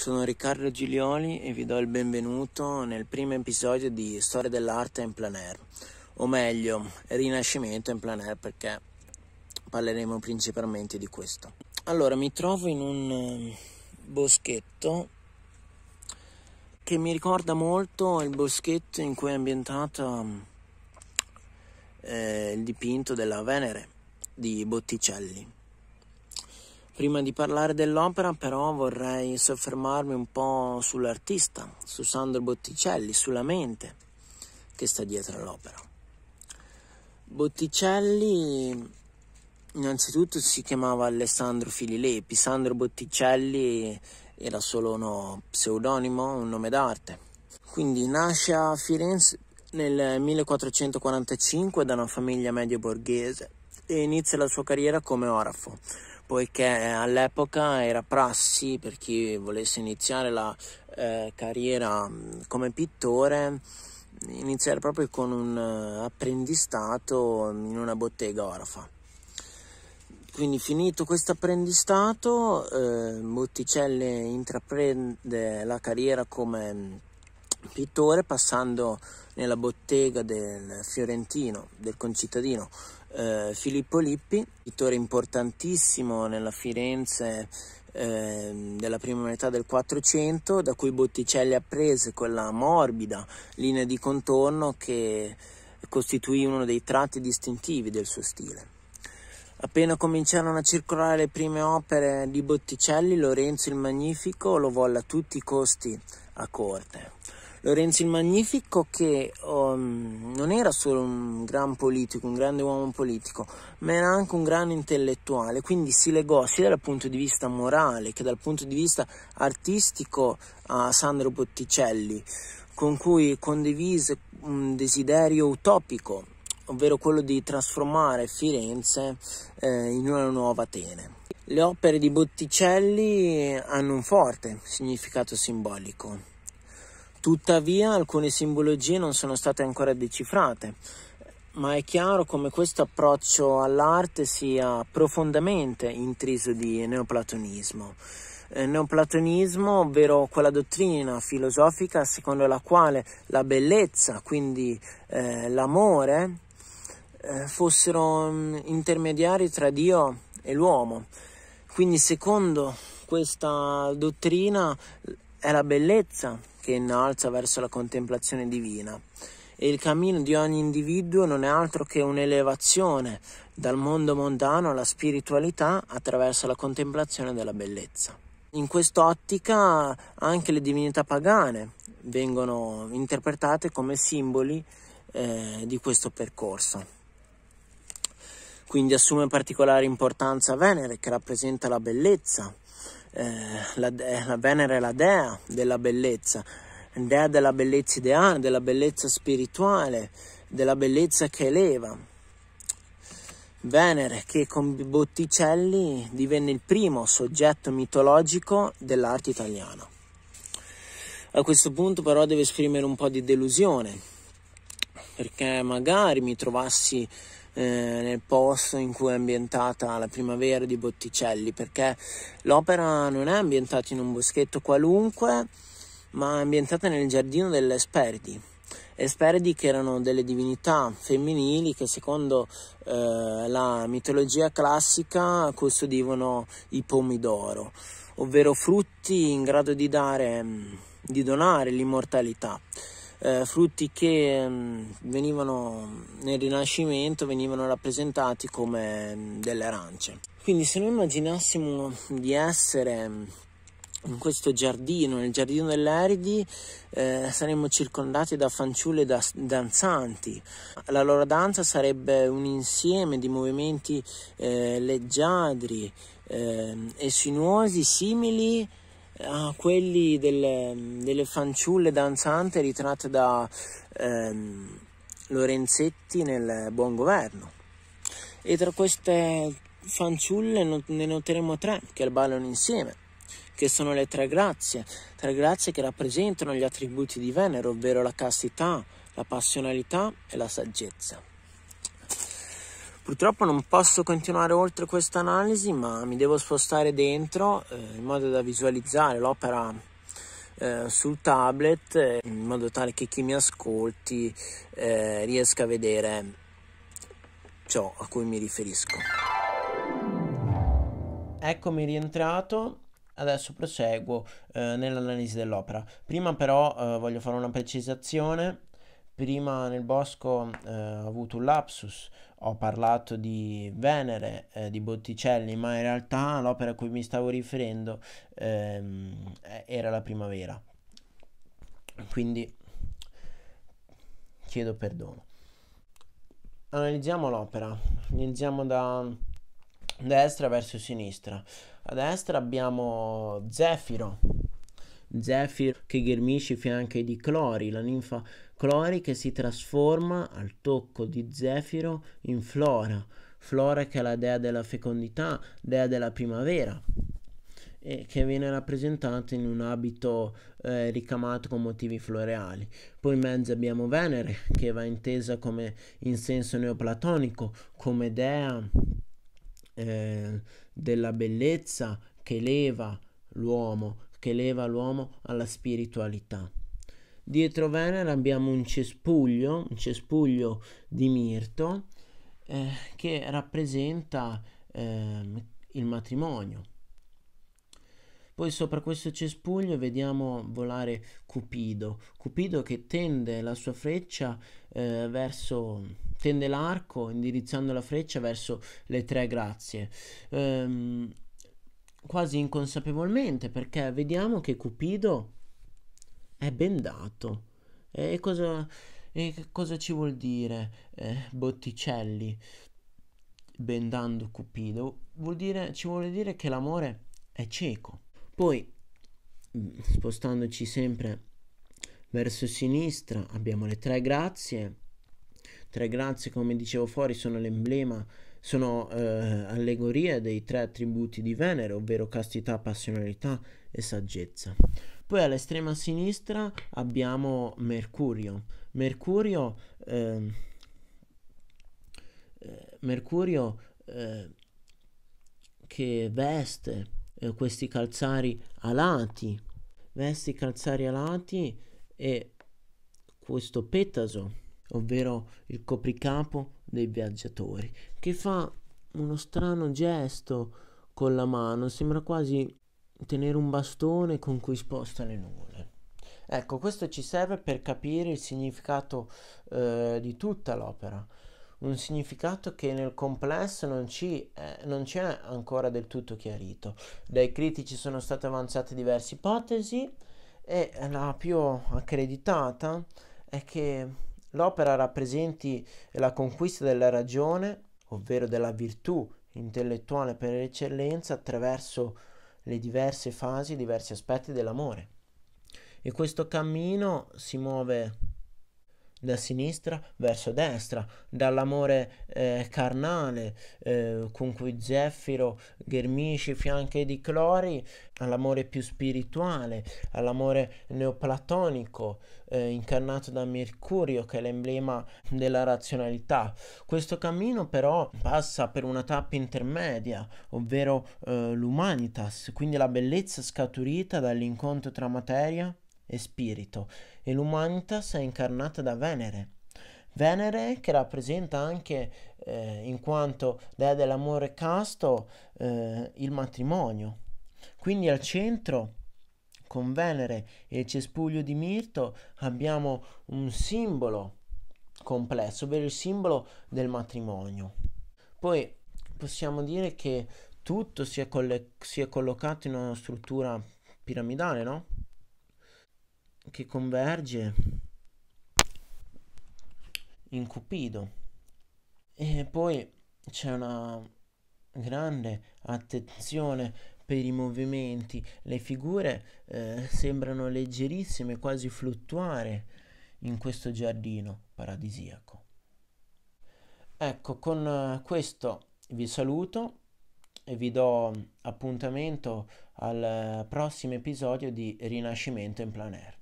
Sono Riccardo Giglioli e vi do il benvenuto nel primo episodio di Storia dell'arte in plein air, o meglio, Rinascimento in plein air perché parleremo principalmente di questo. Allora, mi trovo in un ehm, boschetto che mi ricorda molto il boschetto in cui è ambientato ehm, eh, il dipinto della Venere di Botticelli Prima di parlare dell'opera però vorrei soffermarmi un po' sull'artista, su Sandro Botticelli, sulla mente che sta dietro all'opera. Botticelli innanzitutto si chiamava Alessandro Fililepi, Sandro Botticelli era solo uno pseudonimo, un nome d'arte. Quindi nasce a Firenze nel 1445 da una famiglia medio borghese e inizia la sua carriera come orafo, poiché all'epoca era prassi per chi volesse iniziare la eh, carriera mm, come pittore iniziare proprio con un eh, apprendistato in una bottega orafa. Quindi finito questo apprendistato, eh, Botticelle intraprende la carriera come mm, pittore passando nella bottega del fiorentino, del concittadino eh, Filippo Lippi, pittore importantissimo nella Firenze ehm, della prima metà del 400, da cui Botticelli apprese quella morbida linea di contorno che costituì uno dei tratti distintivi del suo stile. Appena cominciarono a circolare le prime opere di Botticelli, Lorenzo il Magnifico lo volle a tutti i costi a corte. Lorenzo il Magnifico che um, non era solo un gran politico, un grande uomo politico, ma era anche un grande intellettuale, quindi si legò sia dal punto di vista morale che dal punto di vista artistico a Sandro Botticelli, con cui condivise un desiderio utopico, ovvero quello di trasformare Firenze eh, in una nuova Atene. Le opere di Botticelli hanno un forte significato simbolico Tuttavia alcune simbologie non sono state ancora decifrate, ma è chiaro come questo approccio all'arte sia profondamente intriso di neoplatonismo. Eh, neoplatonismo, ovvero quella dottrina filosofica secondo la quale la bellezza, quindi eh, l'amore, eh, fossero mh, mm, intermediari tra Dio e l'uomo. Quindi secondo questa dottrina è la bellezza che innalza verso la contemplazione divina e il cammino di ogni individuo non è altro che un'elevazione dal mondo mondano alla spiritualità attraverso la contemplazione della bellezza. In quest'ottica anche le divinità pagane vengono interpretate come simboli eh, di questo percorso. Quindi assume particolare importanza Venere che rappresenta la bellezza, eh, la, la Venere è la dea della bellezza, dea della bellezza ideale, della bellezza spirituale, della bellezza che eleva. Venere, che con Botticelli divenne il primo soggetto mitologico dell'arte italiana. A questo punto però devo esprimere un po' di delusione, perché magari mi trovassi eh, nel posto in cui è ambientata la primavera di Botticelli, perché l'opera non è ambientata in un boschetto qualunque, ma è ambientata nel giardino delle Esperdi. Esperdi che erano delle divinità femminili che secondo eh, la mitologia classica custodivano i pomidoro, ovvero frutti in grado di dare di donare l'immortalità eh, frutti che mh, mm, venivano nel Rinascimento venivano rappresentati come mh, mm, delle arance. Quindi se noi immaginassimo di essere mm, in questo giardino, nel giardino dell'Eridi, eh, saremmo circondati da fanciulle da, danzanti. La loro danza sarebbe un insieme di movimenti eh, leggiadri eh, e sinuosi simili a quelli delle, delle fanciulle danzante ritratte da ehm, Lorenzetti nel Buon Governo. E tra queste fanciulle ne noteremo tre che ballano insieme, che sono le tre grazie, tre grazie che rappresentano gli attributi di Venere, ovvero la castità, la passionalità e la saggezza. Purtroppo non posso continuare oltre questa analisi, ma mi devo spostare dentro eh, in modo da visualizzare l'opera eh, sul tablet, eh, in modo tale che chi mi ascolti eh, riesca a vedere ciò a cui mi riferisco. Eccomi rientrato. Adesso proseguo eh, nell'analisi dell'opera. Prima però voglio fare una precisazione prima nel bosco eh, ho avuto un lapsus, ho parlato di Venere, eh, di Botticelli, ma in realtà l'opera a cui mi stavo riferendo ehm, eh, era la primavera. Quindi chiedo perdono. Analizziamo l'opera, iniziamo da destra verso sinistra. A destra abbiamo Zefiro, Zephyr che ghermisce i fianchi di Clori, la ninfa Clori che si trasforma al tocco di Zefiro in Flora, Flora che è la dea della fecondità, dea della primavera e che viene rappresentata in un abito eh, ricamato con motivi floreali. Poi in mezzo abbiamo Venere che va intesa come in senso neoplatonico, come dea eh, della bellezza che eleva l'uomo che eleva l'uomo alla spiritualità. Dietro Venere abbiamo un cespuglio, un cespuglio di mirto eh, che rappresenta eh, il matrimonio. Poi sopra questo cespuglio vediamo volare Cupido, Cupido che tende la sua freccia eh, verso tende l'arco indirizzando la freccia verso le tre grazie. Ehm, quasi inconsapevolmente perché vediamo che Cupido è bendato. E cosa, e cosa ci vuol dire eh, Botticelli bendando Cupido? Vuol dire, ci vuole dire che l'amore è cieco. Poi, mm, spostandoci sempre verso sinistra, abbiamo le tre grazie. Tre grazie, come dicevo fuori, sono l'emblema sono eh, allegorie dei tre attributi di Venere, ovvero castità, passionalità e saggezza. Poi all'estrema sinistra abbiamo Mercurio. Mercurio, ehm, eh, Mercurio eh, che veste eh, questi calzari alati, veste i calzari alati e questo petaso, ovvero il copricapo dei viaggiatori, che fa uno strano gesto con la mano, sembra quasi tenere un bastone con cui sposta le nuvole. Ecco, questo ci serve per capire il significato eh, di tutta l'opera, un significato che nel complesso non, ci, eh, è, non c'è ancora del tutto chiarito. Dai critici sono state avanzate diverse ipotesi e la più accreditata è che l'opera rappresenti la conquista della ragione, ovvero della virtù intellettuale per eccellenza attraverso le diverse fasi, i diversi aspetti dell'amore. E questo cammino si muove da sinistra verso destra, dall'amore eh, carnale eh, con cui Zeffiro ghermisce i fianchi di Clori all'amore più spirituale, all'amore neoplatonico eh, incarnato da Mercurio che è l'emblema della razionalità. Questo cammino però passa per una tappa intermedia, ovvero eh, l'umanitas, quindi la bellezza scaturita dall'incontro tra materia e spirito e l'umanitas è incarnata da Venere. Venere che rappresenta anche, eh, in quanto dea dell'amore casto, eh, il matrimonio. Quindi al centro, con Venere e il cespuglio di Mirto, abbiamo un simbolo complesso, ovvero il simbolo del matrimonio. Poi possiamo dire che tutto sia, coll- sia collocato in una struttura piramidale, no? che converge in Cupido. E poi c'è una grande attenzione per i movimenti, le figure eh, sembrano leggerissime, quasi fluttuare in questo giardino paradisiaco. Ecco, con eh, questo vi saluto e vi do appuntamento al eh, prossimo episodio di Rinascimento in Plan Air.